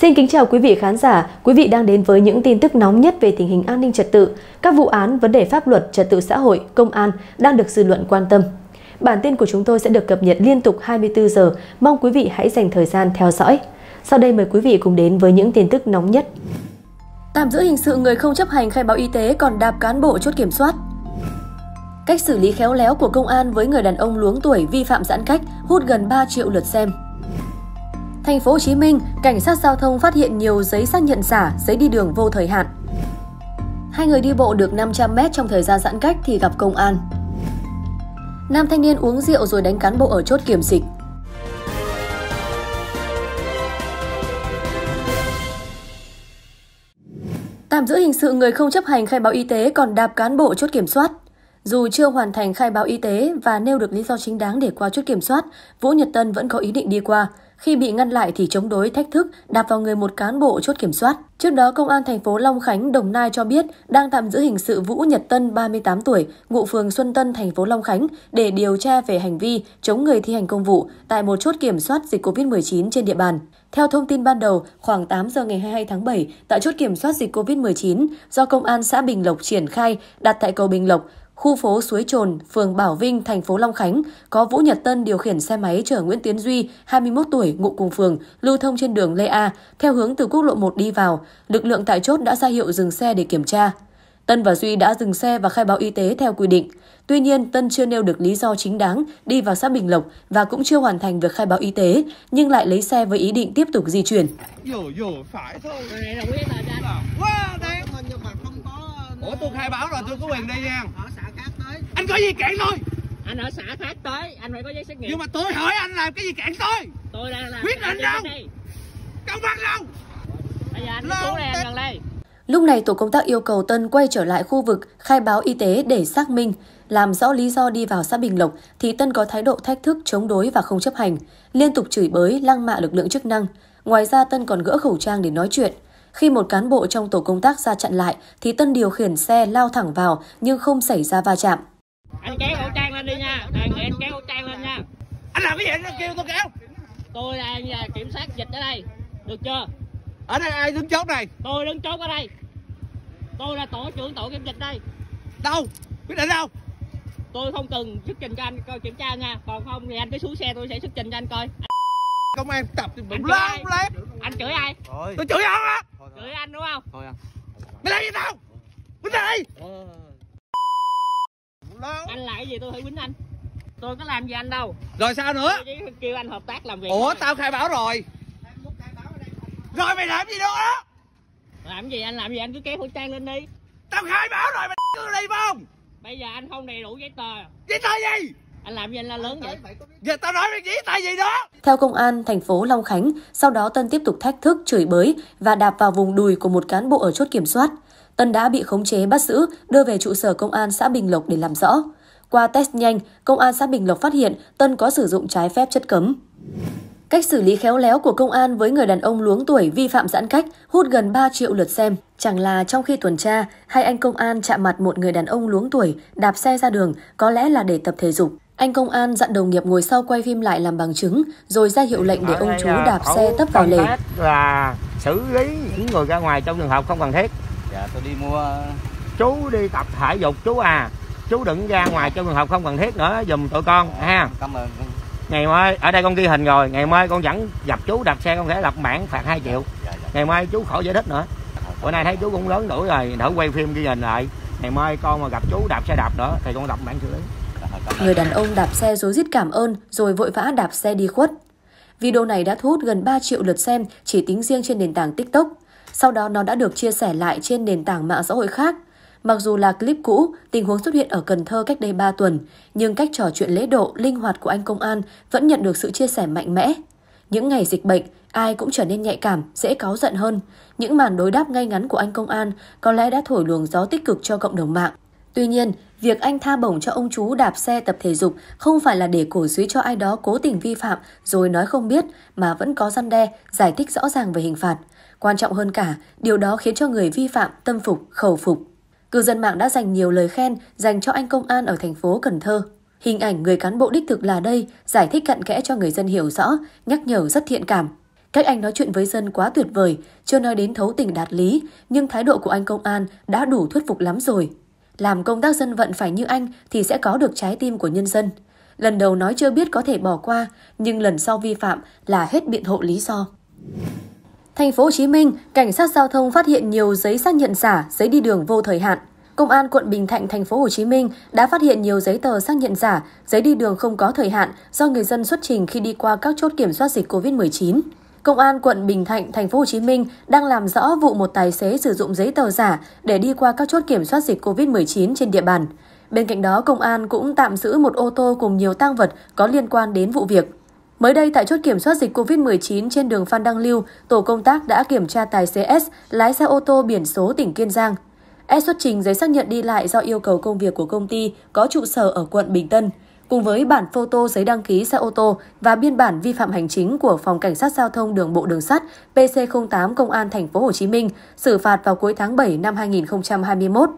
Xin kính chào quý vị khán giả, quý vị đang đến với những tin tức nóng nhất về tình hình an ninh trật tự, các vụ án, vấn đề pháp luật, trật tự xã hội, công an đang được dư luận quan tâm. Bản tin của chúng tôi sẽ được cập nhật liên tục 24 giờ, mong quý vị hãy dành thời gian theo dõi. Sau đây mời quý vị cùng đến với những tin tức nóng nhất. Tạm giữ hình sự người không chấp hành khai báo y tế còn đạp cán bộ chốt kiểm soát. Cách xử lý khéo léo của công an với người đàn ông luống tuổi vi phạm giãn cách hút gần 3 triệu lượt xem. Thành phố Hồ Chí Minh, cảnh sát giao thông phát hiện nhiều giấy xác nhận giả, giấy đi đường vô thời hạn. Hai người đi bộ được 500m trong thời gian giãn cách thì gặp công an. Nam thanh niên uống rượu rồi đánh cán bộ ở chốt kiểm dịch. Tạm giữ hình sự người không chấp hành khai báo y tế còn đạp cán bộ chốt kiểm soát. Dù chưa hoàn thành khai báo y tế và nêu được lý do chính đáng để qua chốt kiểm soát, Vũ Nhật Tân vẫn có ý định đi qua. Khi bị ngăn lại thì chống đối thách thức, đạp vào người một cán bộ chốt kiểm soát. Trước đó, Công an thành phố Long Khánh, Đồng Nai cho biết đang tạm giữ hình sự Vũ Nhật Tân, 38 tuổi, ngụ phường Xuân Tân, thành phố Long Khánh để điều tra về hành vi chống người thi hành công vụ tại một chốt kiểm soát dịch COVID-19 trên địa bàn. Theo thông tin ban đầu, khoảng 8 giờ ngày 22 tháng 7, tại chốt kiểm soát dịch COVID-19 do Công an xã Bình Lộc triển khai đặt tại cầu Bình Lộc, Khu phố Suối Trồn, phường Bảo Vinh, thành phố Long Khánh, có Vũ Nhật Tân điều khiển xe máy chở Nguyễn Tiến Duy, 21 tuổi, ngụ cùng phường, lưu thông trên đường Lê A, theo hướng từ quốc lộ 1 đi vào. Lực lượng tại chốt đã ra hiệu dừng xe để kiểm tra. Tân và Duy đã dừng xe và khai báo y tế theo quy định. Tuy nhiên, Tân chưa nêu được lý do chính đáng đi vào xã Bình Lộc và cũng chưa hoàn thành việc khai báo y tế, nhưng lại lấy xe với ý định tiếp tục di chuyển ủa tôi khai báo rồi tôi có quyền đi nha ở xã khác tới anh có gì cản tôi anh ở xã khác tới anh phải có giấy xét nghiệm nhưng mà tôi hỏi anh làm cái gì cản tôi tôi đang làm quyết định đâu Câu văn đâu bây giờ anh đây anh gần đây Lúc này, tổ công tác yêu cầu Tân quay trở lại khu vực khai báo y tế để xác minh. Làm rõ lý do đi vào xã Bình Lộc thì Tân có thái độ thách thức, chống đối và không chấp hành, liên tục chửi bới, lăng mạ lực lượng chức năng. Ngoài ra, Tân còn gỡ khẩu trang để nói chuyện. Khi một cán bộ trong tổ công tác ra chặn lại, thì Tân điều khiển xe lao thẳng vào nhưng không xảy ra va chạm. Anh kéo khẩu trang lên đi nha, đề nghị anh kéo khẩu trang lên nha. Anh làm cái gì anh kêu tôi kéo? Tôi là à, kiểm soát dịch ở đây, được chưa? Ở đây ai đứng chốt này? Tôi đứng chốt ở đây. Tôi là tổ trưởng tổ kiểm dịch đây. Đâu? Quyết định đâu? Tôi không cần xuất trình cho anh coi kiểm tra nha, còn không thì anh cứ xuống xe tôi sẽ xuất trình cho anh coi công an tập thì bấm lên anh chửi ai Thôi. tôi chửi ông á chửi anh đúng không thôi anh mày làm gì tao quýnh đây anh là cái gì tôi phải quýnh anh tôi có làm gì anh đâu rồi sao nữa tôi chỉ kêu anh hợp tác làm việc ủa tao khai báo rồi rồi mày làm gì nữa làm gì anh làm gì anh cứ kéo khẩu trang lên đi tao khai báo rồi mày cứ đi không bây giờ anh không đầy đủ giấy tờ giấy tờ gì anh làm gì anh la ờ, lớn vậy giờ tao nói mày dí tay gì đó theo công an thành phố Long Khánh sau đó Tân tiếp tục thách thức chửi bới và đạp vào vùng đùi của một cán bộ ở chốt kiểm soát Tân đã bị khống chế bắt giữ đưa về trụ sở công an xã Bình Lộc để làm rõ qua test nhanh công an xã Bình Lộc phát hiện Tân có sử dụng trái phép chất cấm Cách xử lý khéo léo của công an với người đàn ông luống tuổi vi phạm giãn cách hút gần 3 triệu lượt xem. Chẳng là trong khi tuần tra, hai anh công an chạm mặt một người đàn ông luống tuổi đạp xe ra đường có lẽ là để tập thể dục. Anh công an dặn đồng nghiệp ngồi sau quay phim lại làm bằng chứng, rồi ra hiệu lệnh để ờ, ông chú đạp xe tấp vào lề. là xử lý những người ra ngoài trong trường hợp không cần thiết. Dạ, tôi đi mua... Ờ, chú đi tập thể dục chú à. Chú đừng ra ngoài trong trường hợp không cần thiết nữa, dùm tụi con ha. Cảm ơn. Ngày mai, ở đây con ghi hình rồi, ngày mai con dẫn dập chú đạp xe con sẽ lập bản phạt 2 triệu. Dạ, dạ, dạ. Ngày mai chú khỏi giải thích nữa. Bữa nay thấy chú cũng lớn tuổi rồi, đỡ quay phim ghi hình lại. Ngày mai con mà gặp chú đạp xe đạp nữa thì con lập bản xử lý. Người đàn ông đạp xe dối rít cảm ơn rồi vội vã đạp xe đi khuất. Video này đã thu hút gần 3 triệu lượt xem chỉ tính riêng trên nền tảng TikTok. Sau đó nó đã được chia sẻ lại trên nền tảng mạng xã hội khác. Mặc dù là clip cũ, tình huống xuất hiện ở Cần Thơ cách đây 3 tuần, nhưng cách trò chuyện lễ độ, linh hoạt của anh công an vẫn nhận được sự chia sẻ mạnh mẽ. Những ngày dịch bệnh, ai cũng trở nên nhạy cảm, dễ cáu giận hơn. Những màn đối đáp ngay ngắn của anh công an có lẽ đã thổi luồng gió tích cực cho cộng đồng mạng. Tuy nhiên, Việc anh tha bổng cho ông chú đạp xe tập thể dục không phải là để cổ suý cho ai đó cố tình vi phạm rồi nói không biết mà vẫn có răn đe, giải thích rõ ràng về hình phạt. Quan trọng hơn cả, điều đó khiến cho người vi phạm tâm phục, khẩu phục. Cư dân mạng đã dành nhiều lời khen dành cho anh công an ở thành phố Cần Thơ. Hình ảnh người cán bộ đích thực là đây, giải thích cặn kẽ cho người dân hiểu rõ, nhắc nhở rất thiện cảm. Cách anh nói chuyện với dân quá tuyệt vời, chưa nói đến thấu tình đạt lý, nhưng thái độ của anh công an đã đủ thuyết phục lắm rồi. Làm công tác dân vận phải như anh thì sẽ có được trái tim của nhân dân. Lần đầu nói chưa biết có thể bỏ qua, nhưng lần sau vi phạm là hết biện hộ lý do. Thành phố Hồ Chí Minh, cảnh sát giao thông phát hiện nhiều giấy xác nhận giả, giấy đi đường vô thời hạn. Công an quận Bình Thạnh, thành phố Hồ Chí Minh đã phát hiện nhiều giấy tờ xác nhận giả, giấy đi đường không có thời hạn do người dân xuất trình khi đi qua các chốt kiểm soát dịch COVID-19. Công an quận Bình Thạnh, thành phố Hồ Chí Minh đang làm rõ vụ một tài xế sử dụng giấy tờ giả để đi qua các chốt kiểm soát dịch COVID-19 trên địa bàn. Bên cạnh đó, công an cũng tạm giữ một ô tô cùng nhiều tăng vật có liên quan đến vụ việc. Mới đây, tại chốt kiểm soát dịch COVID-19 trên đường Phan Đăng Lưu, tổ công tác đã kiểm tra tài xế S, lái xe ô tô biển số tỉnh Kiên Giang. S xuất trình giấy xác nhận đi lại do yêu cầu công việc của công ty có trụ sở ở quận Bình Tân cùng với bản photo giấy đăng ký xe ô tô và biên bản vi phạm hành chính của Phòng Cảnh sát Giao thông Đường bộ Đường sắt PC08 Công an Thành phố Hồ Chí Minh xử phạt vào cuối tháng 7 năm 2021.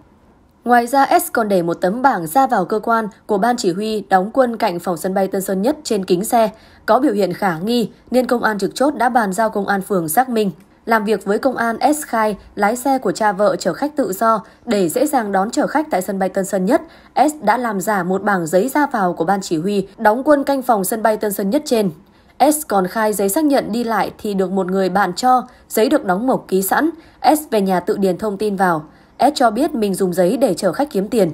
Ngoài ra, S còn để một tấm bảng ra vào cơ quan của ban chỉ huy đóng quân cạnh phòng sân bay Tân Sơn Nhất trên kính xe, có biểu hiện khả nghi nên công an trực chốt đã bàn giao công an phường xác minh làm việc với công an S khai lái xe của cha vợ chở khách tự do để dễ dàng đón chở khách tại sân bay Tân Sơn Nhất, S đã làm giả một bảng giấy ra vào của ban chỉ huy đóng quân canh phòng sân bay Tân Sơn Nhất trên. S còn khai giấy xác nhận đi lại thì được một người bạn cho, giấy được đóng mộc ký sẵn, S về nhà tự điền thông tin vào. S cho biết mình dùng giấy để chở khách kiếm tiền.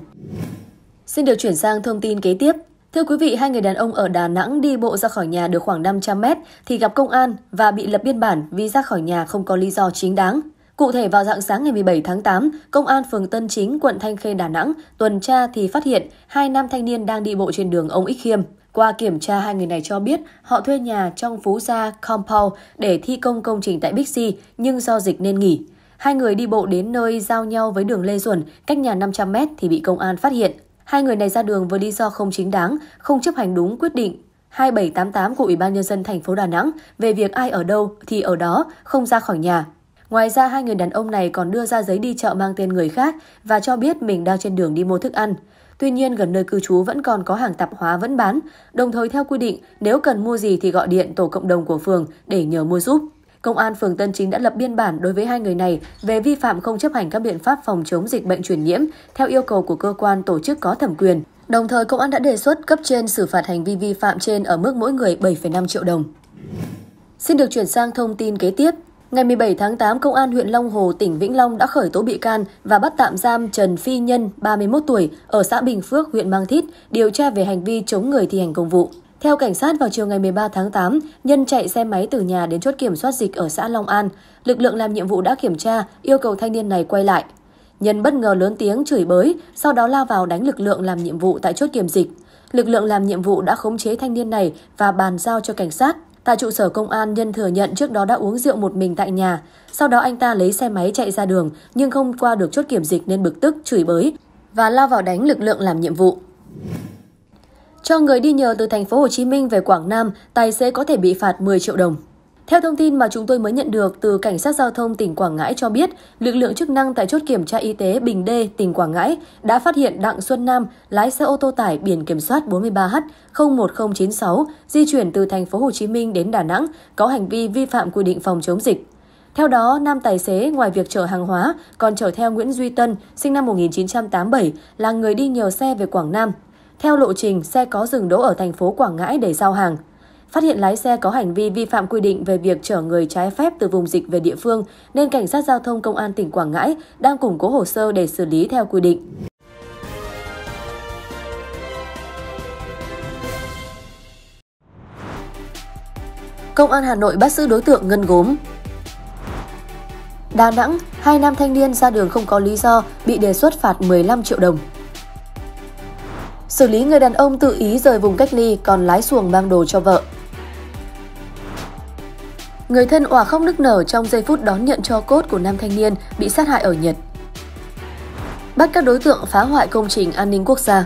Xin được chuyển sang thông tin kế tiếp. Thưa quý vị, hai người đàn ông ở Đà Nẵng đi bộ ra khỏi nhà được khoảng 500 mét thì gặp công an và bị lập biên bản vì ra khỏi nhà không có lý do chính đáng. Cụ thể vào dạng sáng ngày 17 tháng 8, Công an phường Tân Chính, quận Thanh Khê, Đà Nẵng tuần tra thì phát hiện hai nam thanh niên đang đi bộ trên đường Ông Ích Khiêm. Qua kiểm tra, hai người này cho biết họ thuê nhà trong Phú Gia Compound để thi công công trình tại Bixi, nhưng do dịch nên nghỉ. Hai người đi bộ đến nơi giao nhau với đường Lê Duẩn, cách nhà 500 m thì bị công an phát hiện. Hai người này ra đường với lý do không chính đáng, không chấp hành đúng quyết định 2788 của Ủy ban Nhân dân thành phố Đà Nẵng về việc ai ở đâu thì ở đó, không ra khỏi nhà. Ngoài ra, hai người đàn ông này còn đưa ra giấy đi chợ mang tên người khác và cho biết mình đang trên đường đi mua thức ăn. Tuy nhiên, gần nơi cư trú vẫn còn có hàng tạp hóa vẫn bán. Đồng thời, theo quy định, nếu cần mua gì thì gọi điện tổ cộng đồng của phường để nhờ mua giúp. Công an phường Tân Chính đã lập biên bản đối với hai người này về vi phạm không chấp hành các biện pháp phòng chống dịch bệnh truyền nhiễm theo yêu cầu của cơ quan tổ chức có thẩm quyền. Đồng thời, công an đã đề xuất cấp trên xử phạt hành vi vi phạm trên ở mức mỗi người 7,5 triệu đồng. Xin được chuyển sang thông tin kế tiếp. Ngày 17 tháng 8, Công an huyện Long Hồ, tỉnh Vĩnh Long đã khởi tố bị can và bắt tạm giam Trần Phi Nhân, 31 tuổi, ở xã Bình Phước, huyện Mang Thít, điều tra về hành vi chống người thi hành công vụ. Theo cảnh sát, vào chiều ngày 13 tháng 8, Nhân chạy xe máy từ nhà đến chốt kiểm soát dịch ở xã Long An. Lực lượng làm nhiệm vụ đã kiểm tra, yêu cầu thanh niên này quay lại. Nhân bất ngờ lớn tiếng chửi bới, sau đó lao vào đánh lực lượng làm nhiệm vụ tại chốt kiểm dịch. Lực lượng làm nhiệm vụ đã khống chế thanh niên này và bàn giao cho cảnh sát. Tại trụ sở công an, Nhân thừa nhận trước đó đã uống rượu một mình tại nhà. Sau đó anh ta lấy xe máy chạy ra đường nhưng không qua được chốt kiểm dịch nên bực tức, chửi bới và lao vào đánh lực lượng làm nhiệm vụ. Cho người đi nhờ từ thành phố Hồ Chí Minh về Quảng Nam, tài xế có thể bị phạt 10 triệu đồng. Theo thông tin mà chúng tôi mới nhận được từ Cảnh sát Giao thông tỉnh Quảng Ngãi cho biết, lực lượng chức năng tại chốt kiểm tra y tế Bình Đê, tỉnh Quảng Ngãi đã phát hiện Đặng Xuân Nam, lái xe ô tô tải biển kiểm soát 43H01096, di chuyển từ thành phố Hồ Chí Minh đến Đà Nẵng, có hành vi vi phạm quy định phòng chống dịch. Theo đó, nam tài xế ngoài việc chở hàng hóa còn chở theo Nguyễn Duy Tân, sinh năm 1987, là người đi nhờ xe về Quảng Nam. Theo lộ trình, xe có dừng đỗ ở thành phố Quảng Ngãi để giao hàng. Phát hiện lái xe có hành vi vi phạm quy định về việc chở người trái phép từ vùng dịch về địa phương, nên Cảnh sát Giao thông Công an tỉnh Quảng Ngãi đang củng cố hồ sơ để xử lý theo quy định. Công an Hà Nội bắt giữ đối tượng ngân gốm. Đà Nẵng, hai nam thanh niên ra đường không có lý do bị đề xuất phạt 15 triệu đồng xử lý người đàn ông tự ý rời vùng cách ly còn lái xuồng mang đồ cho vợ. Người thân òa khóc nức nở trong giây phút đón nhận cho cốt của nam thanh niên bị sát hại ở Nhật. Bắt các đối tượng phá hoại công trình an ninh quốc gia.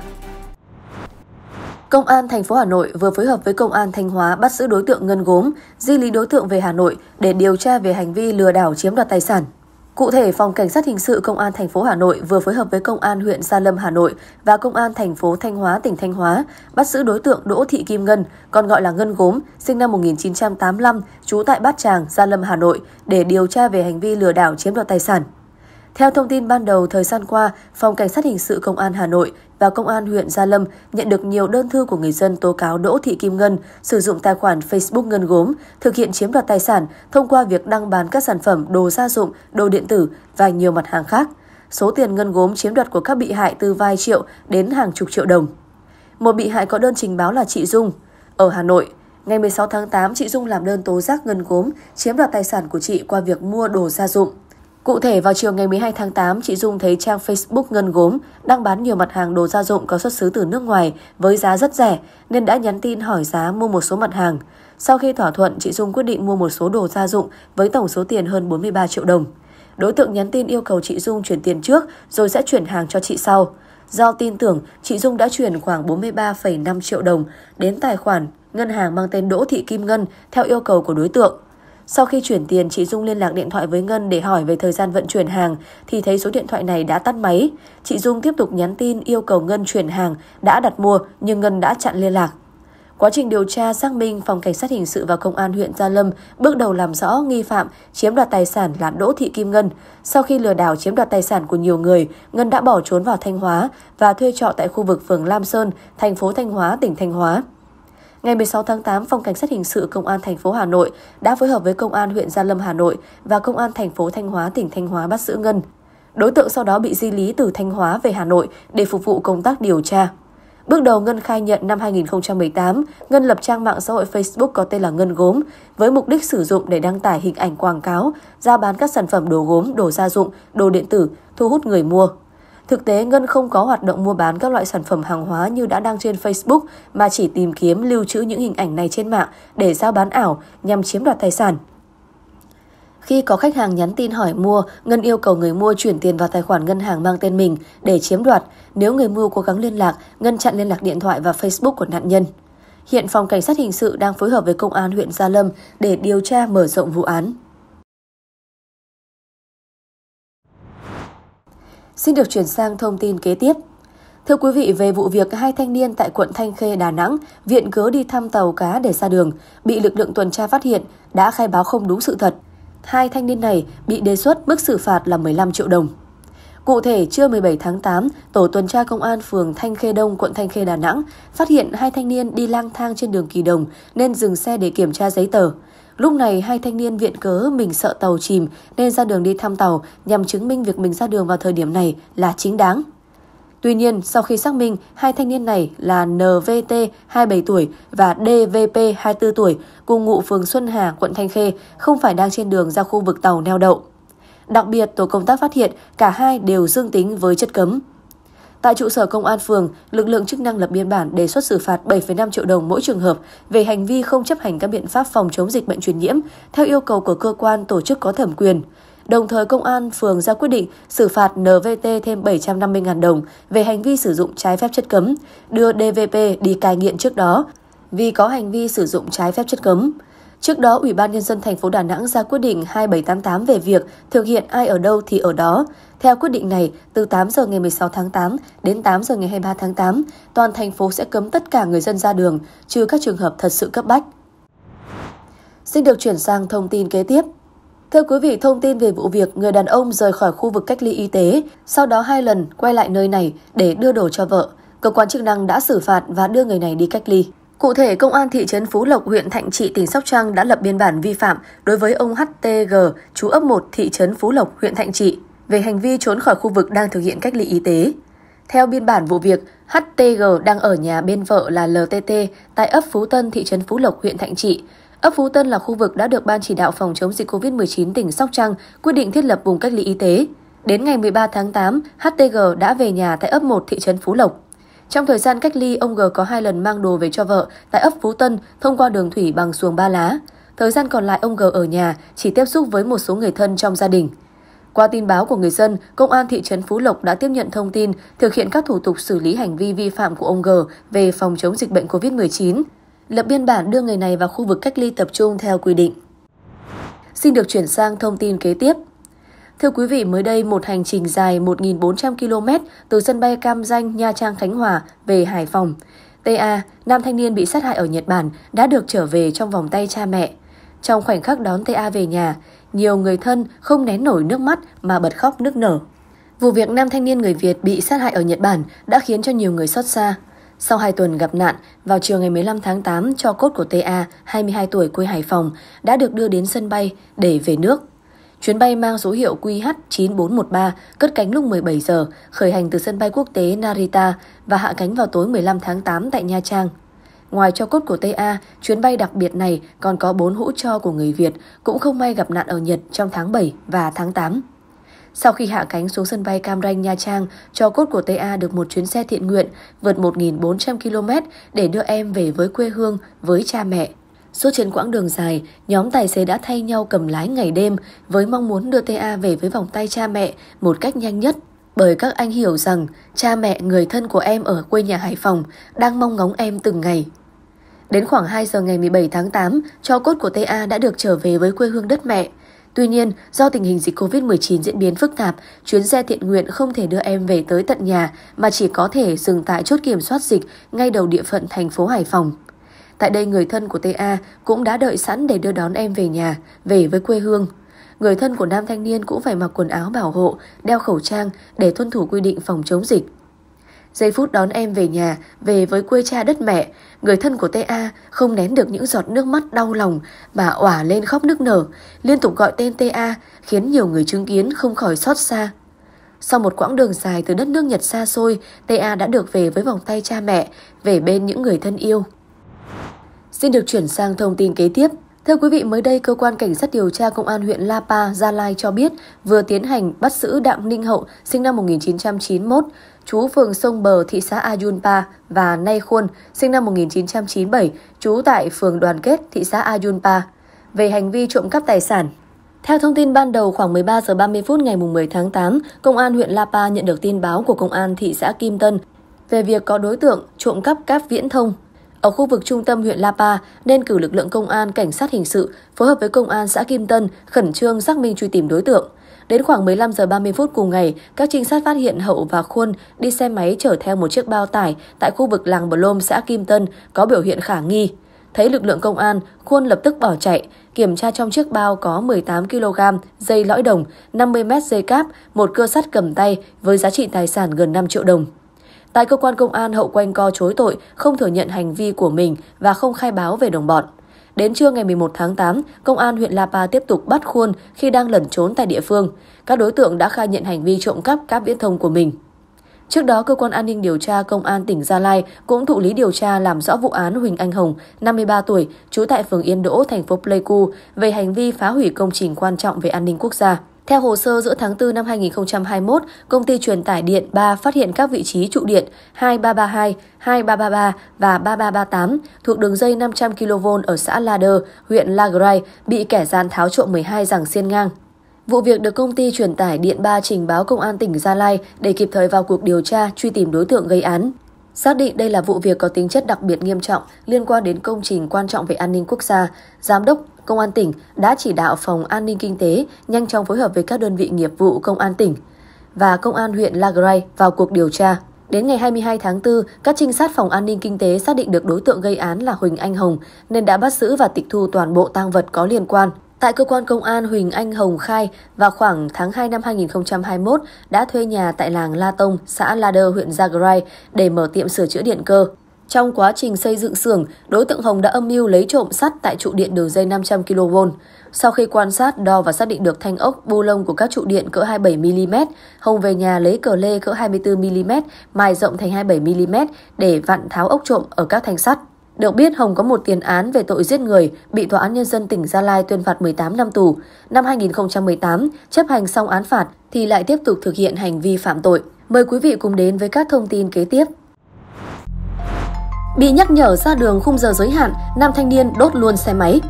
Công an thành phố Hà Nội vừa phối hợp với Công an Thanh Hóa bắt giữ đối tượng ngân gốm, di lý đối tượng về Hà Nội để điều tra về hành vi lừa đảo chiếm đoạt tài sản. Cụ thể, Phòng Cảnh sát hình sự Công an thành phố Hà Nội vừa phối hợp với Công an huyện Gia Lâm Hà Nội và Công an thành phố Thanh Hóa tỉnh Thanh Hóa bắt giữ đối tượng Đỗ Thị Kim Ngân, còn gọi là Ngân Gốm, sinh năm 1985, trú tại Bát Tràng, Gia Lâm Hà Nội để điều tra về hành vi lừa đảo chiếm đoạt tài sản. Theo thông tin ban đầu thời gian qua, Phòng Cảnh sát hình sự Công an Hà Nội và Công an huyện Gia Lâm nhận được nhiều đơn thư của người dân tố cáo Đỗ Thị Kim Ngân sử dụng tài khoản Facebook Ngân Gốm thực hiện chiếm đoạt tài sản thông qua việc đăng bán các sản phẩm đồ gia dụng, đồ điện tử và nhiều mặt hàng khác. Số tiền Ngân Gốm chiếm đoạt của các bị hại từ vài triệu đến hàng chục triệu đồng. Một bị hại có đơn trình báo là chị Dung. Ở Hà Nội, ngày 16 tháng 8, chị Dung làm đơn tố giác Ngân Gốm chiếm đoạt tài sản của chị qua việc mua đồ gia dụng. Cụ thể vào chiều ngày 12 tháng 8, chị Dung thấy trang Facebook Ngân Gốm đang bán nhiều mặt hàng đồ gia dụng có xuất xứ từ nước ngoài với giá rất rẻ nên đã nhắn tin hỏi giá mua một số mặt hàng. Sau khi thỏa thuận, chị Dung quyết định mua một số đồ gia dụng với tổng số tiền hơn 43 triệu đồng. Đối tượng nhắn tin yêu cầu chị Dung chuyển tiền trước rồi sẽ chuyển hàng cho chị sau. Do tin tưởng, chị Dung đã chuyển khoảng 43,5 triệu đồng đến tài khoản ngân hàng mang tên Đỗ Thị Kim Ngân theo yêu cầu của đối tượng. Sau khi chuyển tiền, chị Dung liên lạc điện thoại với Ngân để hỏi về thời gian vận chuyển hàng thì thấy số điện thoại này đã tắt máy. Chị Dung tiếp tục nhắn tin yêu cầu Ngân chuyển hàng đã đặt mua nhưng Ngân đã chặn liên lạc. Quá trình điều tra xác minh, phòng cảnh sát hình sự và công an huyện Gia Lâm bước đầu làm rõ nghi phạm chiếm đoạt tài sản là Đỗ Thị Kim Ngân. Sau khi lừa đảo chiếm đoạt tài sản của nhiều người, Ngân đã bỏ trốn vào Thanh Hóa và thuê trọ tại khu vực phường Lam Sơn, thành phố Thanh Hóa, tỉnh Thanh Hóa. Ngày 16 tháng 8, Phòng Cảnh sát Hình sự Công an thành phố Hà Nội đã phối hợp với Công an huyện Gia Lâm, Hà Nội và Công an thành phố Thanh Hóa, tỉnh Thanh Hóa bắt giữ Ngân. Đối tượng sau đó bị di lý từ Thanh Hóa về Hà Nội để phục vụ công tác điều tra. Bước đầu Ngân khai nhận năm 2018, Ngân lập trang mạng xã hội Facebook có tên là Ngân Gốm với mục đích sử dụng để đăng tải hình ảnh quảng cáo, giao bán các sản phẩm đồ gốm, đồ gia dụng, đồ điện tử, thu hút người mua. Thực tế, Ngân không có hoạt động mua bán các loại sản phẩm hàng hóa như đã đăng trên Facebook mà chỉ tìm kiếm lưu trữ những hình ảnh này trên mạng để giao bán ảo nhằm chiếm đoạt tài sản. Khi có khách hàng nhắn tin hỏi mua, Ngân yêu cầu người mua chuyển tiền vào tài khoản ngân hàng mang tên mình để chiếm đoạt. Nếu người mua cố gắng liên lạc, Ngân chặn liên lạc điện thoại và Facebook của nạn nhân. Hiện phòng cảnh sát hình sự đang phối hợp với công an huyện Gia Lâm để điều tra mở rộng vụ án. Xin được chuyển sang thông tin kế tiếp. Thưa quý vị, về vụ việc hai thanh niên tại quận Thanh Khê, Đà Nẵng viện cớ đi thăm tàu cá để ra đường, bị lực lượng tuần tra phát hiện, đã khai báo không đúng sự thật. Hai thanh niên này bị đề xuất mức xử phạt là 15 triệu đồng. Cụ thể, trưa 17 tháng 8, Tổ tuần tra Công an phường Thanh Khê Đông, quận Thanh Khê, Đà Nẵng phát hiện hai thanh niên đi lang thang trên đường Kỳ Đồng nên dừng xe để kiểm tra giấy tờ. Lúc này, hai thanh niên viện cớ mình sợ tàu chìm nên ra đường đi thăm tàu nhằm chứng minh việc mình ra đường vào thời điểm này là chính đáng. Tuy nhiên, sau khi xác minh, hai thanh niên này là NVT 27 tuổi và DVP 24 tuổi, cùng ngụ phường Xuân Hà, quận Thanh Khê, không phải đang trên đường ra khu vực tàu neo đậu. Đặc biệt, tổ công tác phát hiện cả hai đều dương tính với chất cấm. Tại trụ sở công an phường, lực lượng chức năng lập biên bản đề xuất xử phạt 7,5 triệu đồng mỗi trường hợp về hành vi không chấp hành các biện pháp phòng chống dịch bệnh truyền nhiễm theo yêu cầu của cơ quan tổ chức có thẩm quyền. Đồng thời, công an phường ra quyết định xử phạt NVT thêm 750.000 đồng về hành vi sử dụng trái phép chất cấm, đưa DVP đi cai nghiện trước đó vì có hành vi sử dụng trái phép chất cấm. Trước đó, Ủy ban Nhân dân thành phố Đà Nẵng ra quyết định 2788 về việc thực hiện ai ở đâu thì ở đó. Theo quyết định này, từ 8 giờ ngày 16 tháng 8 đến 8 giờ ngày 23 tháng 8, toàn thành phố sẽ cấm tất cả người dân ra đường, trừ các trường hợp thật sự cấp bách. Xin được chuyển sang thông tin kế tiếp. Thưa quý vị, thông tin về vụ việc người đàn ông rời khỏi khu vực cách ly y tế, sau đó hai lần quay lại nơi này để đưa đồ cho vợ. Cơ quan chức năng đã xử phạt và đưa người này đi cách ly. Cụ thể, Công an thị trấn Phú Lộc, huyện Thạnh Trị, tỉnh Sóc Trăng đã lập biên bản vi phạm đối với ông HTG, chú ấp 1 thị trấn Phú Lộc, huyện Thạnh Trị, về hành vi trốn khỏi khu vực đang thực hiện cách ly y tế. Theo biên bản vụ việc, HTG đang ở nhà bên vợ là LTT tại ấp Phú Tân, thị trấn Phú Lộc, huyện Thạnh Trị. Ấp Phú Tân là khu vực đã được Ban chỉ đạo phòng chống dịch COVID-19 tỉnh Sóc Trăng quyết định thiết lập vùng cách ly y tế. Đến ngày 13 tháng 8, HTG đã về nhà tại ấp 1 thị trấn Phú Lộc. Trong thời gian cách ly, ông G có hai lần mang đồ về cho vợ tại ấp Phú Tân thông qua đường thủy bằng xuồng ba lá. Thời gian còn lại ông G ở nhà chỉ tiếp xúc với một số người thân trong gia đình. Qua tin báo của người dân, Công an thị trấn Phú Lộc đã tiếp nhận thông tin, thực hiện các thủ tục xử lý hành vi vi phạm của ông G về phòng chống dịch bệnh COVID-19, lập biên bản đưa người này vào khu vực cách ly tập trung theo quy định. Xin được chuyển sang thông tin kế tiếp. Thưa quý vị, mới đây một hành trình dài 1.400 km từ sân bay Cam Danh, Nha Trang, Khánh Hòa về Hải Phòng. TA, nam thanh niên bị sát hại ở Nhật Bản, đã được trở về trong vòng tay cha mẹ. Trong khoảnh khắc đón TA về nhà, nhiều người thân không nén nổi nước mắt mà bật khóc nức nở. Vụ việc nam thanh niên người Việt bị sát hại ở Nhật Bản đã khiến cho nhiều người xót xa. Sau 2 tuần gặp nạn, vào chiều ngày 15 tháng 8, cho cốt của TA, 22 tuổi quê Hải Phòng, đã được đưa đến sân bay để về nước. Chuyến bay mang số hiệu QH9413 cất cánh lúc 17 giờ, khởi hành từ sân bay quốc tế Narita và hạ cánh vào tối 15 tháng 8 tại Nha Trang. Ngoài cho cốt của TA, chuyến bay đặc biệt này còn có bốn hũ cho của người Việt cũng không may gặp nạn ở Nhật trong tháng 7 và tháng 8. Sau khi hạ cánh xuống sân bay Cam Ranh, Nha Trang, cho cốt của TA được một chuyến xe thiện nguyện vượt 1.400 km để đưa em về với quê hương với cha mẹ. Suốt trên quãng đường dài, nhóm tài xế đã thay nhau cầm lái ngày đêm với mong muốn đưa TA về với vòng tay cha mẹ một cách nhanh nhất. Bởi các anh hiểu rằng cha mẹ người thân của em ở quê nhà Hải Phòng đang mong ngóng em từng ngày. Đến khoảng 2 giờ ngày 17 tháng 8, cho cốt của TA đã được trở về với quê hương đất mẹ. Tuy nhiên, do tình hình dịch COVID-19 diễn biến phức tạp, chuyến xe thiện nguyện không thể đưa em về tới tận nhà mà chỉ có thể dừng tại chốt kiểm soát dịch ngay đầu địa phận thành phố Hải Phòng. Tại đây người thân của TA cũng đã đợi sẵn để đưa đón em về nhà, về với quê hương. Người thân của nam thanh niên cũng phải mặc quần áo bảo hộ, đeo khẩu trang để tuân thủ quy định phòng chống dịch. Giây phút đón em về nhà, về với quê cha đất mẹ, người thân của TA không nén được những giọt nước mắt đau lòng mà òa lên khóc nức nở, liên tục gọi tên TA khiến nhiều người chứng kiến không khỏi xót xa. Sau một quãng đường dài từ đất nước Nhật xa xôi, TA đã được về với vòng tay cha mẹ, về bên những người thân yêu. Xin được chuyển sang thông tin kế tiếp. Thưa quý vị, mới đây cơ quan cảnh sát điều tra công an huyện La Pa, Gia Lai cho biết vừa tiến hành bắt giữ Đặng Ninh Hậu, sinh năm 1991, chú phường Sông Bờ, thị xã Ayunpa và Nay Khuôn, sinh năm 1997, chú tại phường Đoàn Kết, thị xã Ayunpa, về hành vi trộm cắp tài sản. Theo thông tin ban đầu khoảng 13 giờ 30 phút ngày 10 tháng 8, công an huyện La Pa nhận được tin báo của công an thị xã Kim Tân về việc có đối tượng trộm cắp cáp viễn thông ở khu vực trung tâm huyện Lapa nên cử lực lượng công an, cảnh sát hình sự phối hợp với công an xã Kim Tân khẩn trương xác minh truy tìm đối tượng. Đến khoảng 15 giờ 30 phút cùng ngày, các trinh sát phát hiện Hậu và Khuôn đi xe máy chở theo một chiếc bao tải tại khu vực làng Bờ Lôm, xã Kim Tân có biểu hiện khả nghi. Thấy lực lượng công an, Khuôn lập tức bỏ chạy, kiểm tra trong chiếc bao có 18 kg dây lõi đồng, 50 mét dây cáp, một cưa sắt cầm tay với giá trị tài sản gần 5 triệu đồng. Tại cơ quan công an, Hậu quanh co chối tội, không thừa nhận hành vi của mình và không khai báo về đồng bọn. Đến trưa ngày 11 tháng 8, công an huyện Lapa tiếp tục bắt Khuôn khi đang lẩn trốn tại địa phương. Các đối tượng đã khai nhận hành vi trộm cắp cáp viễn thông của mình. Trước đó, cơ quan an ninh điều tra công an tỉnh Gia Lai cũng thụ lý điều tra làm rõ vụ án Huỳnh Anh Hồng, 53 tuổi, trú tại phường Yên Đỗ, thành phố Pleiku về hành vi phá hủy công trình quan trọng về an ninh quốc gia. Theo hồ sơ giữa tháng 4 năm 2021, công ty truyền tải điện 3 phát hiện các vị trí trụ điện 2332, 2333 và 3338 thuộc đường dây 500 kV ở xã La Lader, huyện Lagrai bị kẻ gian tháo trộm 12 giảng xiên ngang. Vụ việc được công ty truyền tải điện 3 trình báo công an tỉnh Gia Lai để kịp thời vào cuộc điều tra truy tìm đối tượng gây án. Xác định đây là vụ việc có tính chất đặc biệt nghiêm trọng liên quan đến công trình quan trọng về an ninh quốc gia, Giám đốc Công an tỉnh đã chỉ đạo Phòng An ninh Kinh tế nhanh chóng phối hợp với các đơn vị nghiệp vụ Công an tỉnh và Công an huyện Lagray vào cuộc điều tra. Đến ngày 22 tháng 4, các trinh sát phòng an ninh kinh tế xác định được đối tượng gây án là Huỳnh Anh Hồng nên đã bắt giữ và tịch thu toàn bộ tang vật có liên quan. Tại cơ quan công an, Huỳnh Anh Hồng khai vào khoảng tháng 2 năm 2021 đã thuê nhà tại làng La Tông, xã La Đơ, huyện Zagrai để mở tiệm sửa chữa điện cơ. Trong quá trình xây dựng xưởng, đối tượng Hồng đã âm mưu lấy trộm sắt tại trụ điện đường dây 500 kV. Sau khi quan sát, đo và xác định được thanh ốc bu lông của các trụ điện cỡ 27mm, Hồng về nhà lấy cờ lê cỡ 24mm, mài rộng thành 27mm để vặn tháo ốc trộm ở các thanh sắt. Được biết, Hồng có một tiền án về tội giết người, bị Tòa án Nhân dân tỉnh Gia Lai tuyên phạt 18 năm tù. Năm 2018, chấp hành xong án phạt thì lại tiếp tục thực hiện hành vi phạm tội. Mời quý vị cùng đến với các thông tin kế tiếp. Bị nhắc nhở ra đường khung giờ giới hạn, nam thanh niên đốt luôn xe máy.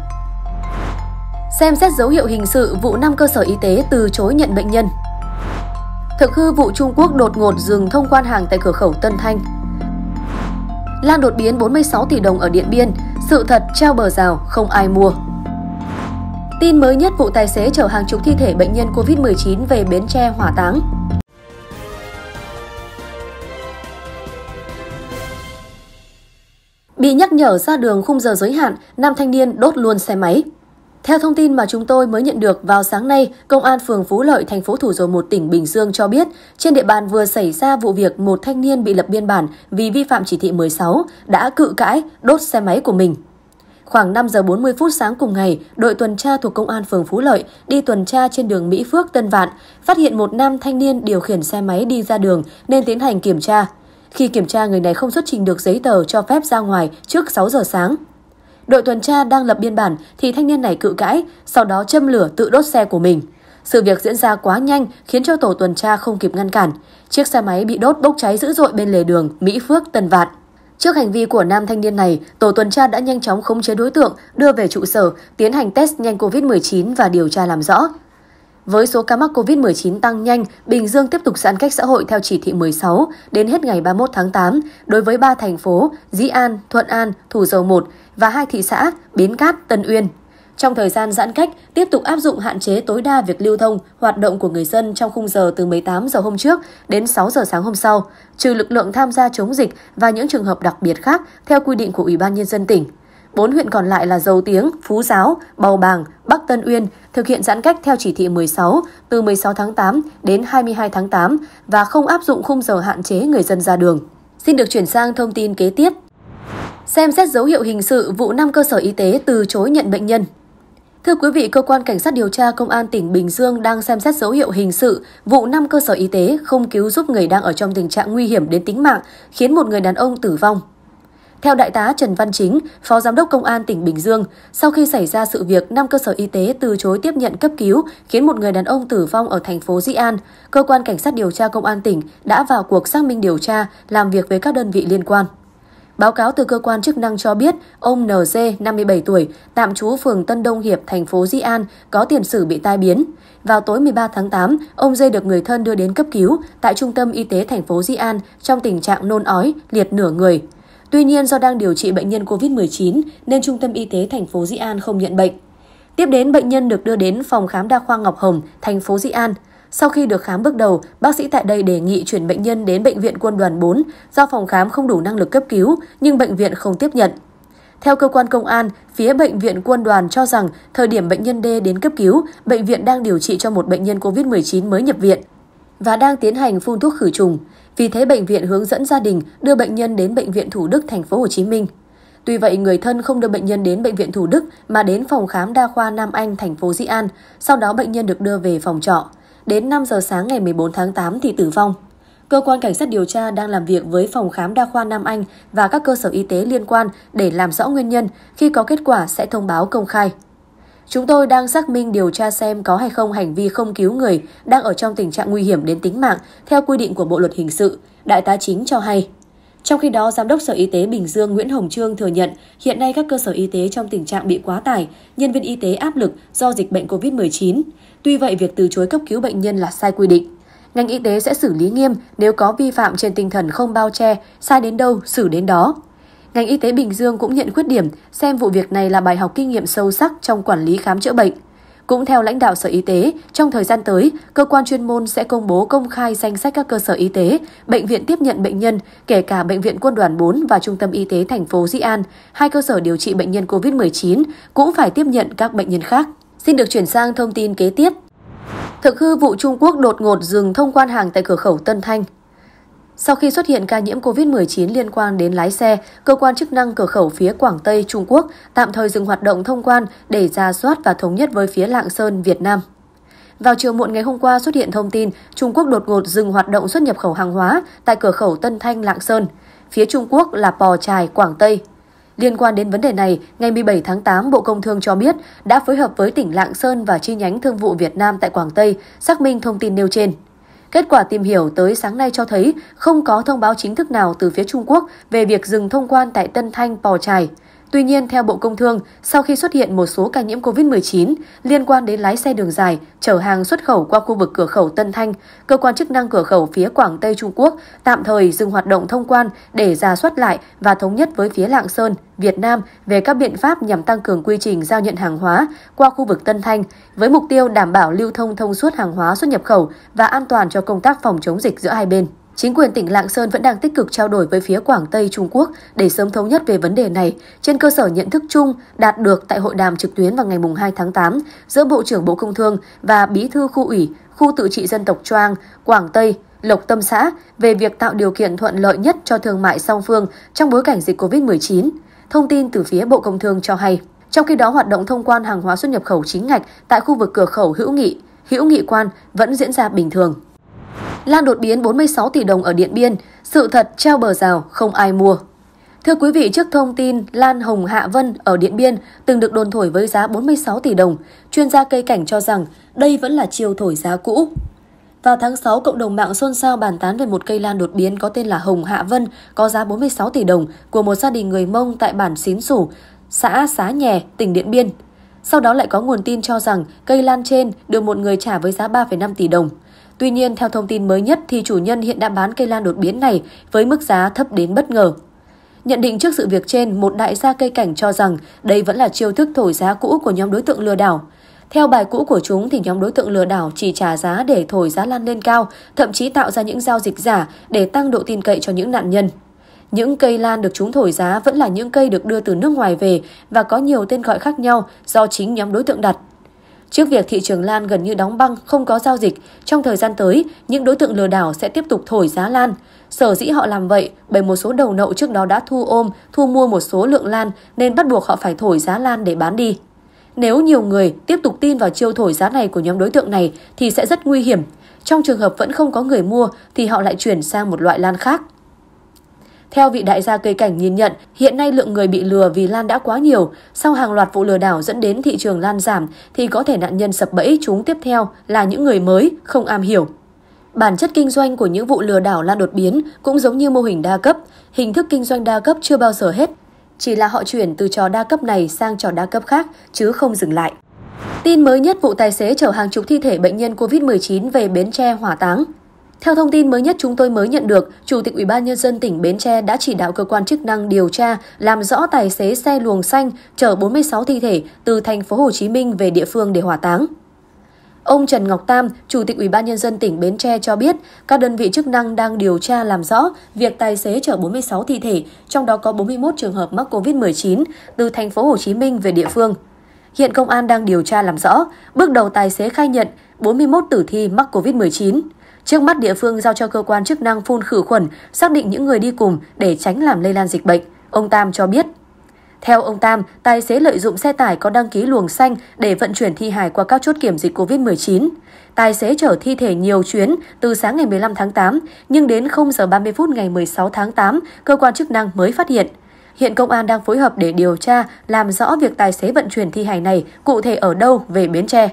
Xem xét dấu hiệu hình sự vụ năm cơ sở y tế từ chối nhận bệnh nhân. Thực hư vụ Trung Quốc đột ngột dừng thông quan hàng tại cửa khẩu Tân Thanh. Lan đột biến 46 tỷ đồng ở Điện Biên, sự thật treo bờ rào, không ai mua. Tin mới nhất vụ tài xế chở hàng chục thi thể bệnh nhân COVID-19 về Bến Tre hỏa táng. Bị nhắc nhở ra đường khung giờ giới hạn, nam thanh niên đốt luôn xe máy. Theo thông tin mà chúng tôi mới nhận được vào sáng nay, Công an phường Phú Lợi, thành phố Thủ Dầu Một, tỉnh Bình Dương cho biết, trên địa bàn vừa xảy ra vụ việc một thanh niên bị lập biên bản vì vi phạm chỉ thị 16, đã cự cãi, đốt xe máy của mình. Khoảng 5 giờ 40 phút sáng cùng ngày, đội tuần tra thuộc Công an phường Phú Lợi đi tuần tra trên đường Mỹ Phước, Tân Vạn, phát hiện một nam thanh niên điều khiển xe máy đi ra đường nên tiến hành kiểm tra. Khi kiểm tra, người này không xuất trình được giấy tờ cho phép ra ngoài trước 6 giờ sáng. Đội tuần tra đang lập biên bản thì thanh niên này cự cãi, sau đó châm lửa tự đốt xe của mình. Sự việc diễn ra quá nhanh khiến cho tổ tuần tra không kịp ngăn cản. Chiếc xe máy bị đốt bốc cháy dữ dội bên lề đường Mỹ Phước Tân Vạn. Trước hành vi của nam thanh niên này, tổ tuần tra đã nhanh chóng khống chế đối tượng, đưa về trụ sở, tiến hành test nhanh COVID-19 và điều tra làm rõ. Với số ca mắc COVID-19 tăng nhanh, Bình Dương tiếp tục giãn cách xã hội theo chỉ thị 16 đến hết ngày 31 tháng 8 đối với 3 thành phố Dĩ An, Thuận An, Thủ Dầu Một và hai thị xã Bến Cát, Tân Uyên. Trong thời gian giãn cách, tiếp tục áp dụng hạn chế tối đa việc lưu thông, hoạt động của người dân trong khung giờ từ 18 giờ hôm trước đến 6 giờ sáng hôm sau, trừ lực lượng tham gia chống dịch và những trường hợp đặc biệt khác theo quy định của Ủy ban nhân dân tỉnh bốn huyện còn lại là Dầu Tiếng, Phú Giáo, Bầu Bàng, Bắc Tân Uyên thực hiện giãn cách theo chỉ thị 16 từ 16 tháng 8 đến 22 tháng 8 và không áp dụng khung giờ hạn chế người dân ra đường. Xin được chuyển sang thông tin kế tiếp. Xem xét dấu hiệu hình sự vụ 5 cơ sở y tế từ chối nhận bệnh nhân. Thưa quý vị, cơ quan cảnh sát điều tra công an tỉnh Bình Dương đang xem xét dấu hiệu hình sự vụ 5 cơ sở y tế không cứu giúp người đang ở trong tình trạng nguy hiểm đến tính mạng, khiến một người đàn ông tử vong. Theo Đại tá Trần Văn Chính, Phó Giám đốc Công an tỉnh Bình Dương, sau khi xảy ra sự việc, 5 cơ sở y tế từ chối tiếp nhận cấp cứu, khiến một người đàn ông tử vong ở thành phố Di An. Cơ quan Cảnh sát điều tra Công an tỉnh đã vào cuộc xác minh điều tra, làm việc với các đơn vị liên quan. Báo cáo từ cơ quan chức năng cho biết, ông NG, 57 tuổi, tạm trú phường Tân Đông Hiệp, thành phố Di An, có tiền sử bị tai biến. Vào tối 13 tháng 8, ông D được người thân đưa đến cấp cứu tại trung tâm y tế thành phố Di An trong tình trạng nôn ói, liệt nửa người. Tuy nhiên do đang điều trị bệnh nhân COVID-19 nên Trung tâm Y tế thành phố Di An không nhận bệnh. Tiếp đến, bệnh nhân được đưa đến phòng khám đa khoa Ngọc Hồng, thành phố Di An. Sau khi được khám bước đầu, bác sĩ tại đây đề nghị chuyển bệnh nhân đến Bệnh viện Quân đoàn 4 do phòng khám không đủ năng lực cấp cứu nhưng bệnh viện không tiếp nhận. Theo cơ quan công an, phía Bệnh viện Quân đoàn cho rằng thời điểm bệnh nhân D đến cấp cứu, bệnh viện đang điều trị cho một bệnh nhân COVID-19 mới nhập viện và đang tiến hành phun thuốc khử trùng. Vì thế bệnh viện hướng dẫn gia đình đưa bệnh nhân đến bệnh viện Thủ Đức thành phố Hồ Chí Minh. Tuy vậy, người thân không đưa bệnh nhân đến bệnh viện Thủ Đức mà đến phòng khám đa khoa Nam Anh thành phố Dĩ An, sau đó bệnh nhân được đưa về phòng trọ. Đến 5 giờ sáng ngày 14 tháng 8 thì tử vong. Cơ quan cảnh sát điều tra đang làm việc với phòng khám đa khoa Nam Anh và các cơ sở y tế liên quan để làm rõ nguyên nhân, khi có kết quả sẽ thông báo công khai. Chúng tôi đang xác minh điều tra xem có hay không hành vi không cứu người đang ở trong tình trạng nguy hiểm đến tính mạng theo quy định của Bộ luật hình sự, đại tá chính cho hay. Trong khi đó, Giám đốc Sở Y tế Bình Dương Nguyễn Hồng Trương thừa nhận hiện nay các cơ sở y tế trong tình trạng bị quá tải, nhân viên y tế áp lực do dịch bệnh COVID-19. Tuy vậy, việc từ chối cấp cứu bệnh nhân là sai quy định. Ngành y tế sẽ xử lý nghiêm nếu có vi phạm trên tinh thần không bao che, sai đến đâu, xử đến đó. Ngành y tế Bình Dương cũng nhận khuyết điểm xem vụ việc này là bài học kinh nghiệm sâu sắc trong quản lý khám chữa bệnh. Cũng theo lãnh đạo Sở Y tế, trong thời gian tới, cơ quan chuyên môn sẽ công bố công khai danh sách các cơ sở y tế, bệnh viện tiếp nhận bệnh nhân, kể cả bệnh viện Quân đoàn 4 và Trung tâm Y tế thành phố Di An, hai cơ sở điều trị bệnh nhân COVID-19 cũng phải tiếp nhận các bệnh nhân khác. Xin được chuyển sang thông tin kế tiếp. Thực hư vụ Trung Quốc đột ngột dừng thông quan hàng tại cửa khẩu Tân Thanh. Sau khi xuất hiện ca nhiễm COVID-19 liên quan đến lái xe, cơ quan chức năng cửa khẩu phía Quảng Tây Trung Quốc tạm thời dừng hoạt động thông quan để ra soát và thống nhất với phía Lạng Sơn, Việt Nam. Vào chiều muộn ngày hôm qua xuất hiện thông tin Trung Quốc đột ngột dừng hoạt động xuất nhập khẩu hàng hóa tại cửa khẩu Tân Thanh, Lạng Sơn. Phía Trung Quốc là Pò Trài, Quảng Tây. Liên quan đến vấn đề này, ngày 17 tháng 8, Bộ Công Thương cho biết đã phối hợp với tỉnh Lạng Sơn và chi nhánh Thương vụ Việt Nam tại Quảng Tây xác minh thông tin nêu trên. Kết quả tìm hiểu tới sáng nay cho thấy không có thông báo chính thức nào từ phía Trung Quốc về việc dừng thông quan tại Tân Thanh Pò Trài. Tuy nhiên, theo Bộ Công Thương, sau khi xuất hiện một số ca nhiễm COVID-19 liên quan đến lái xe đường dài chở hàng xuất khẩu qua khu vực cửa khẩu Tân Thanh, cơ quan chức năng cửa khẩu phía Quảng Tây Trung Quốc tạm thời dừng hoạt động thông quan để ra soát lại và thống nhất với phía Lạng Sơn, Việt Nam về các biện pháp nhằm tăng cường quy trình giao nhận hàng hóa qua khu vực Tân Thanh với mục tiêu đảm bảo lưu thông thông suốt hàng hóa xuất nhập khẩu và an toàn cho công tác phòng chống dịch giữa hai bên. Chính quyền tỉnh Lạng Sơn vẫn đang tích cực trao đổi với phía Quảng Tây Trung Quốc để sớm thống nhất về vấn đề này trên cơ sở nhận thức chung đạt được tại hội đàm trực tuyến vào ngày 2 tháng 8 giữa Bộ trưởng Bộ Công Thương và Bí thư khu ủy, khu tự trị dân tộc Choang, Quảng Tây, Lộc Tâm xã về việc tạo điều kiện thuận lợi nhất cho thương mại song phương trong bối cảnh dịch COVID-19. Thông tin từ phía Bộ Công Thương cho hay. Trong khi đó, hoạt động thông quan hàng hóa xuất nhập khẩu chính ngạch tại khu vực cửa khẩu hữu nghị, hữu nghị quan vẫn diễn ra bình thường. Lan đột biến 46 tỷ đồng ở Điện Biên, sự thật treo bờ rào, không ai mua. Thưa quý vị, trước thông tin Lan Hồng Hạ Vân ở Điện Biên từng được đồn thổi với giá 46 tỷ đồng, chuyên gia cây cảnh cho rằng đây vẫn là chiêu thổi giá cũ. Vào tháng 6, cộng đồng mạng xôn xao bàn tán về một cây lan đột biến có tên là Hồng Hạ Vân có giá 46 tỷ đồng của một gia đình người Mông tại bản Xín Sủ, xã Xá Nhè, tỉnh Điện Biên. Sau đó lại có nguồn tin cho rằng cây lan trên được một người trả với giá 3,5 tỷ đồng. Tuy nhiên, theo thông tin mới nhất thì chủ nhân hiện đã bán cây lan đột biến này với mức giá thấp đến bất ngờ. Nhận định trước sự việc trên, một đại gia cây cảnh cho rằng đây vẫn là chiêu thức thổi giá cũ của nhóm đối tượng lừa đảo. Theo bài cũ của chúng thì nhóm đối tượng lừa đảo chỉ trả giá để thổi giá lan lên cao, thậm chí tạo ra những giao dịch giả để tăng độ tin cậy cho những nạn nhân. Những cây lan được chúng thổi giá vẫn là những cây được đưa từ nước ngoài về và có nhiều tên gọi khác nhau do chính nhóm đối tượng đặt. Trước việc thị trường lan gần như đóng băng, không có giao dịch, trong thời gian tới, những đối tượng lừa đảo sẽ tiếp tục thổi giá lan. Sở dĩ họ làm vậy bởi một số đầu nậu trước đó đã thu ôm, thu mua một số lượng lan nên bắt buộc họ phải thổi giá lan để bán đi. Nếu nhiều người tiếp tục tin vào chiêu thổi giá này của nhóm đối tượng này thì sẽ rất nguy hiểm. Trong trường hợp vẫn không có người mua thì họ lại chuyển sang một loại lan khác. Theo vị đại gia cây cảnh nhìn nhận, hiện nay lượng người bị lừa vì lan đã quá nhiều. Sau hàng loạt vụ lừa đảo dẫn đến thị trường lan giảm thì có thể nạn nhân sập bẫy chúng tiếp theo là những người mới, không am hiểu. Bản chất kinh doanh của những vụ lừa đảo lan đột biến cũng giống như mô hình đa cấp. Hình thức kinh doanh đa cấp chưa bao giờ hết. Chỉ là họ chuyển từ trò đa cấp này sang trò đa cấp khác chứ không dừng lại. Tin mới nhất vụ tài xế chở hàng chục thi thể bệnh nhân COVID-19 về Bến Tre hỏa táng. Theo thông tin mới nhất chúng tôi mới nhận được, Chủ tịch Ủy ban nhân dân tỉnh Bến Tre đã chỉ đạo cơ quan chức năng điều tra, làm rõ tài xế xe luồng xanh chở 46 thi thể từ thành phố Hồ Chí Minh về địa phương để hỏa táng. Ông Trần Ngọc Tam, Chủ tịch Ủy ban nhân dân tỉnh Bến Tre cho biết, các đơn vị chức năng đang điều tra làm rõ việc tài xế chở 46 thi thể, trong đó có 41 trường hợp mắc COVID-19 từ thành phố Hồ Chí Minh về địa phương. Hiện công an đang điều tra làm rõ, bước đầu tài xế khai nhận 41 tử thi mắc COVID-19. Trước mắt địa phương giao cho cơ quan chức năng phun khử khuẩn, xác định những người đi cùng để tránh làm lây lan dịch bệnh, ông Tam cho biết. Theo ông Tam, tài xế lợi dụng xe tải có đăng ký luồng xanh để vận chuyển thi hài qua các chốt kiểm dịch COVID-19. Tài xế chở thi thể nhiều chuyến từ sáng ngày 15 tháng 8, nhưng đến 0 giờ 30 phút ngày 16 tháng 8, cơ quan chức năng mới phát hiện. Hiện công an đang phối hợp để điều tra, làm rõ việc tài xế vận chuyển thi hài này cụ thể ở đâu về Bến Tre.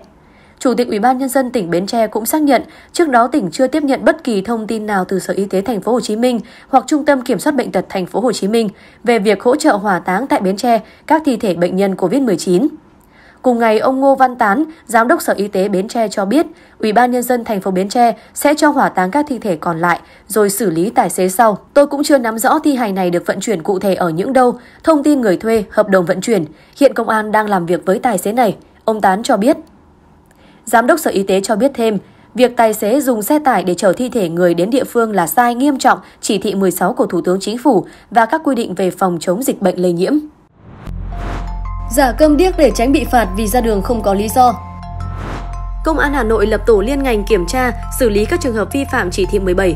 Chủ tịch Ủy ban nhân dân tỉnh Bến Tre cũng xác nhận, trước đó tỉnh chưa tiếp nhận bất kỳ thông tin nào từ Sở Y tế thành phố Hồ Chí Minh hoặc Trung tâm Kiểm soát bệnh tật thành phố Hồ Chí Minh về việc hỗ trợ hỏa táng tại Bến Tre các thi thể bệnh nhân COVID-19. Cùng ngày, ông Ngô Văn Tán, Giám đốc Sở Y tế Bến Tre cho biết, Ủy ban nhân dân thành phố Bến Tre sẽ cho hỏa táng các thi thể còn lại rồi xử lý tài xế sau. Tôi cũng chưa nắm rõ thi hài này được vận chuyển cụ thể ở những đâu, thông tin người thuê, hợp đồng vận chuyển. Hiện công an đang làm việc với tài xế này, ông Tán cho biết. Giám đốc Sở Y tế cho biết thêm, việc tài xế dùng xe tải để chở thi thể người đến địa phương là sai nghiêm trọng chỉ thị 16 của Thủ tướng Chính phủ và các quy định về phòng chống dịch bệnh lây nhiễm. Giả cơm điếc để tránh bị phạt vì ra đường không có lý do. Công an Hà Nội lập tổ liên ngành kiểm tra, xử lý các trường hợp vi phạm chỉ thị 17.